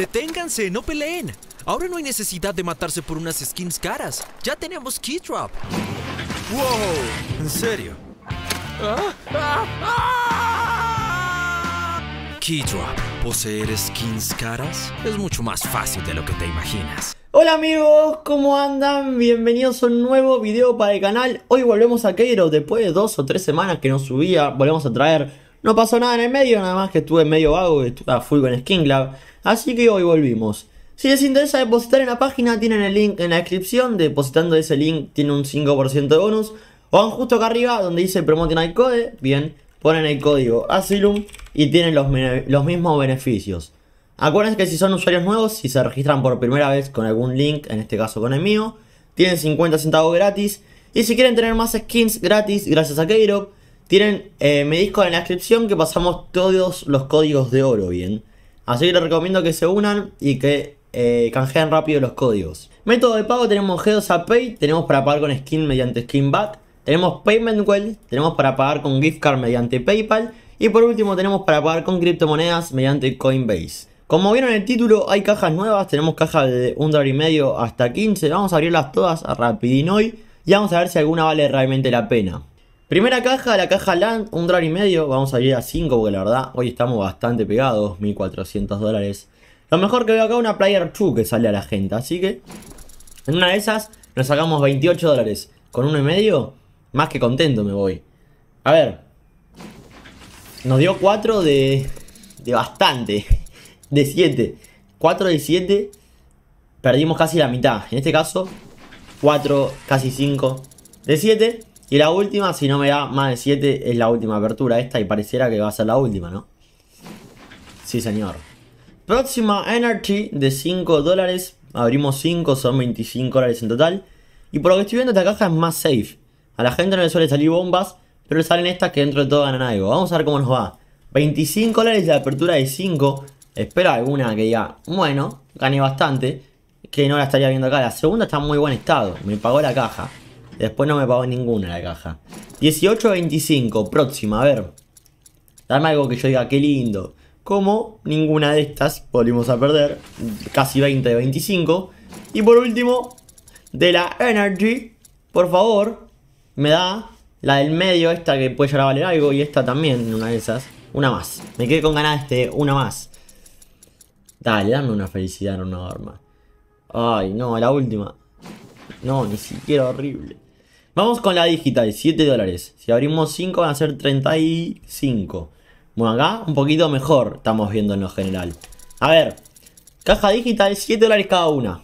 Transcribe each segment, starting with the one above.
Deténganse, no peleen. Ahora no hay necesidad de matarse por unas skins caras. Ya tenemos Keydrop ¡Wow! ¿En serio? Keydrop, ¿Poseer skins caras? Es mucho más fácil de lo que te imaginas. Hola amigos, ¿cómo andan? Bienvenidos a un nuevo video para el canal. Hoy volvemos a Keydrop, Después de dos o tres semanas que nos subía, volvemos a traer no pasó nada en el medio, nada más que estuve medio vago, estuve a full con SkinLab. Así que hoy volvimos. Si les interesa depositar en la página, tienen el link en la descripción. Depositando ese link tiene un 5% de bonus. O van justo acá arriba donde dice Promoting Code. Bien, ponen el código Asylum y tienen los, mismos beneficios. Acuérdense que si son usuarios nuevos, si se registran por primera vez con algún link, en este caso con el mío, tienen 50 centavos gratis. Y si quieren tener más skins gratis gracias a K-Rock. Tienen eh, mi disco en la descripción que pasamos todos los códigos de oro, bien. Así que les recomiendo que se unan y que eh, canjeen rápido los códigos. Método de pago tenemos G2A Pay, tenemos para pagar con skin mediante Back. tenemos Paymentwell, tenemos para pagar con gift card mediante PayPal y por último tenemos para pagar con criptomonedas mediante Coinbase. Como vieron en el título hay cajas nuevas, tenemos cajas de un dólar y medio hasta 15, vamos a abrirlas todas a rapidín hoy y vamos a ver si alguna vale realmente la pena. Primera caja, la caja land, un dólar y medio. Vamos a ir a 5 porque la verdad hoy estamos bastante pegados, 1400 dólares. Lo mejor que veo acá es una Player 2 que sale a la gente. Así que en una de esas nos sacamos 28 dólares. Con uno y medio, más que contento me voy. A ver. Nos dio 4 de, de bastante. De 7. 4 de 7. Perdimos casi la mitad. En este caso, 4, casi 5 de 7. Y la última, si no me da más de 7, es la última apertura esta y pareciera que va a ser la última, ¿no? Sí, señor. Próxima Energy de 5 dólares. Abrimos 5, son 25 dólares en total. Y por lo que estoy viendo, esta caja es más safe. A la gente no le suele salir bombas, pero le salen estas que dentro de todo ganan algo. Vamos a ver cómo nos va. 25 dólares de apertura de 5. Espero alguna que diga, bueno, gané bastante. Que no la estaría viendo acá. La segunda está en muy buen estado. Me pagó la caja. Después no me pago ninguna la caja. 18-25 próxima, a ver. Dame algo que yo diga, qué lindo. Como ninguna de estas volvimos a perder. Casi 20 25. Y por último, de la Energy, por favor, me da la del medio, esta que puede llegar a valer algo. Y esta también, una de esas. Una más. Me quedé con ganas de este, una más. Dale, dame una felicidad, una arma. Ay, no, la última. No, ni siquiera horrible. Vamos con la digital, 7 dólares. Si abrimos 5 van a ser 35. Bueno, acá un poquito mejor estamos viendo en lo general. A ver, caja digital, 7 dólares cada una.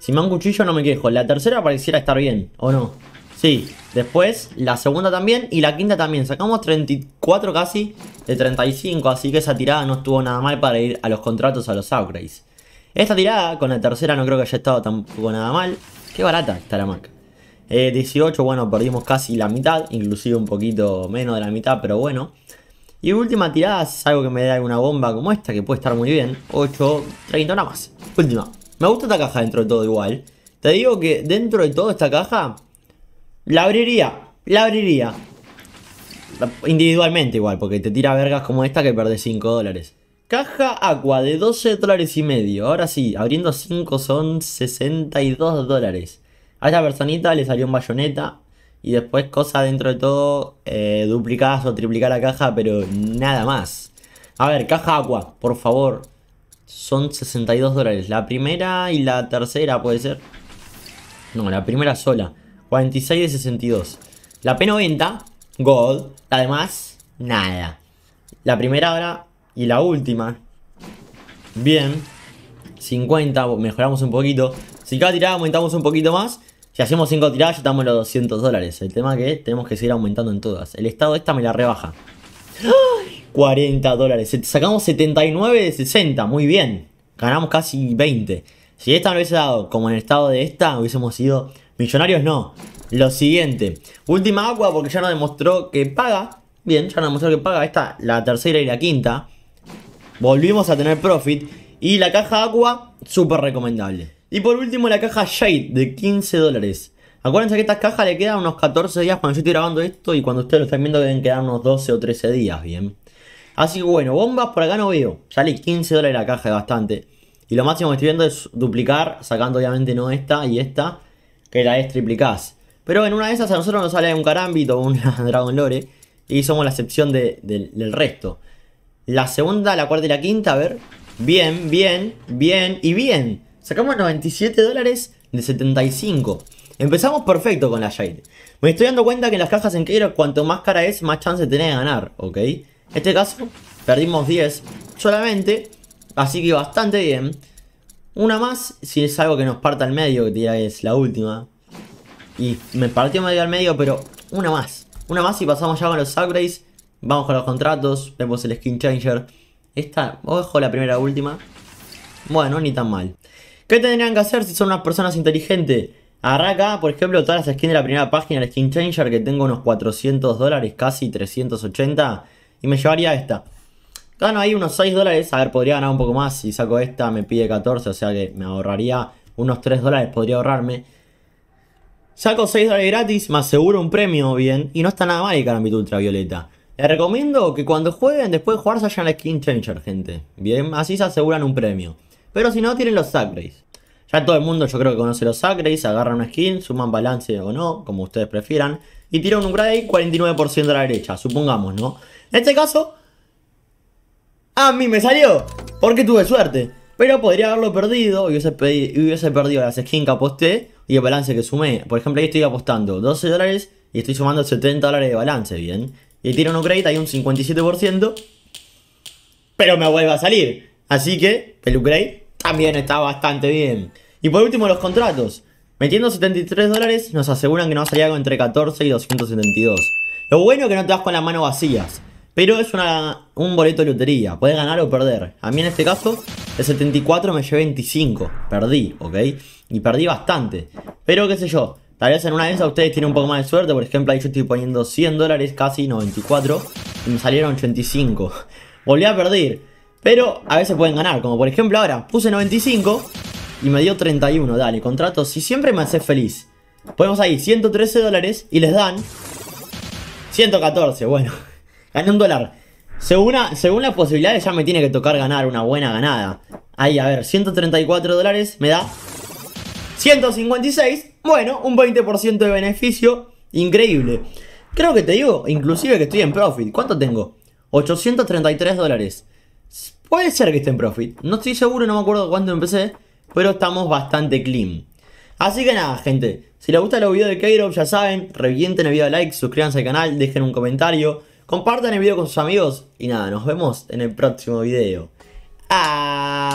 Si me han cuchillo no me quejo. La tercera pareciera estar bien, ¿o no? Sí, después la segunda también y la quinta también. Sacamos 34 casi de 35, así que esa tirada no estuvo nada mal para ir a los contratos a los upgrades. Esta tirada con la tercera no creo que haya estado tampoco nada mal. Qué barata está la marca 18, eh, bueno, perdimos casi la mitad, inclusive un poquito menos de la mitad, pero bueno. Y última tirada es algo que me dé alguna bomba como esta, que puede estar muy bien. 8, 30, nada más. Última. Me gusta esta caja dentro de todo igual. Te digo que dentro de toda esta caja, la abriría, la abriría. Individualmente igual, porque te tira vergas como esta que perdés 5 dólares. Caja Aqua de 12 dólares y medio. Ahora sí, abriendo 5 son 62 dólares. A esta personita le salió un bayoneta y después cosas dentro de todo eh, duplicadas o triplicar la caja, pero nada más. A ver, caja agua, por favor. Son 62 dólares. La primera y la tercera puede ser. No, la primera sola. 46 de 62. La P90, gold Además, nada. La primera ahora y la última. Bien. 50, mejoramos un poquito. Si cada tirada aumentamos un poquito más, si hacemos 5 tiradas ya estamos en los 200 dólares. El tema es que tenemos que seguir aumentando en todas. El estado esta me la rebaja. 40 dólares. Sacamos 79 de 60. Muy bien. Ganamos casi 20. Si esta no hubiese dado como en el estado de esta, hubiésemos sido millonarios. No. Lo siguiente. Última agua porque ya nos demostró que paga. Bien, ya nos demostró que paga. Esta, la tercera y la quinta. Volvimos a tener profit. Y la caja agua, súper recomendable. Y por último la caja Shade de 15 dólares. Acuérdense que a estas cajas le quedan unos 14 días cuando yo estoy grabando esto y cuando ustedes lo están viendo deben quedar unos 12 o 13 días, bien. Así que bueno, bombas por acá no veo. Sale 15 dólares la caja, es bastante. Y lo máximo que estoy viendo es duplicar, sacando obviamente no esta y esta, que la es triplicás. Pero en una de esas a nosotros nos sale un carambito o una Dragon Lore y somos la excepción del resto. La segunda, la cuarta y la quinta, a ver. Bien, bien, bien y bien. Sacamos 97 dólares de 75. Empezamos perfecto con la Shade Me estoy dando cuenta que en las cajas en que era cuanto más cara es, más chance tenés de ganar, ¿ok? En este caso, perdimos 10 solamente, así que bastante bien. Una más, si es algo que nos parta al medio, que ya es la última. Y me partió medio al medio, pero una más. Una más y pasamos ya con los upgrades. Vamos con los contratos, vemos el skin changer. Esta, ojo, la primera última. Bueno, ni tan mal. ¿Qué tendrían que hacer si son unas personas inteligentes? Agarrá acá, por ejemplo, todas las skins de la primera página, la skin changer, que tengo unos 400 dólares, casi 380, y me llevaría esta. Gano ahí unos 6 dólares, a ver, podría ganar un poco más, si saco esta me pide 14, o sea que me ahorraría unos 3 dólares, podría ahorrarme. Saco 6 dólares gratis, me aseguro un premio bien, y no está nada mal el carambito ultravioleta. Les recomiendo que cuando jueguen, después de jugar, se hayan la skin changer, gente. Bien, así se aseguran un premio. Pero si no, tienen los upgrades. Ya todo el mundo yo creo que conoce los upgrades, agarran una skin, suman balance o no, como ustedes prefieran. Y tiran un upgrade 49% a la derecha, supongamos, ¿no? En este caso, a mí me salió, porque tuve suerte. Pero podría haberlo perdido y hubiese, perdido las skins que aposté y el balance que sumé. Por ejemplo, ahí estoy apostando 12 dólares y estoy sumando 70 dólares de balance, bien. Y tiro un upgrade, hay un 57%, pero me vuelve a salir. Así que el upgrade también está bastante bien. Y por último, los contratos. Metiendo 73 dólares, nos aseguran que no salía algo entre 14 y 272. Lo bueno es que no te vas con las manos vacías. Pero es una, un boleto de lotería, puedes ganar o perder. A mí en este caso, el 74 me llevé 25, perdí, ¿ok? Y perdí bastante. Pero qué sé yo, tal vez en una de esas ustedes tienen un poco más de suerte. Por ejemplo, ahí yo estoy poniendo 100 dólares, casi 94, y me salieron 85. Volví a perder. Pero a veces pueden ganar, como por ejemplo ahora, puse 95 y me dio 31, dale, contrato, si siempre me hace feliz. Ponemos ahí 113 dólares y les dan 114, bueno, gané un dólar. Según, según las posibilidades ya me tiene que tocar ganar una buena ganada. Ahí, a ver, 134 dólares me da 156, bueno, un 20% de beneficio, increíble. Creo que te digo, inclusive que estoy en profit, ¿cuánto tengo? 833 dólares. Puede ser que esté en profit. No estoy seguro, no me acuerdo cuándo empecé. Pero estamos bastante clean. Así que nada, gente. Si les gusta los videos de k K-Rob, ya saben, revienten el video de like, suscríbanse al canal, dejen un comentario, compartan el video con sus amigos. Y nada, nos vemos en el próximo video. Adiós.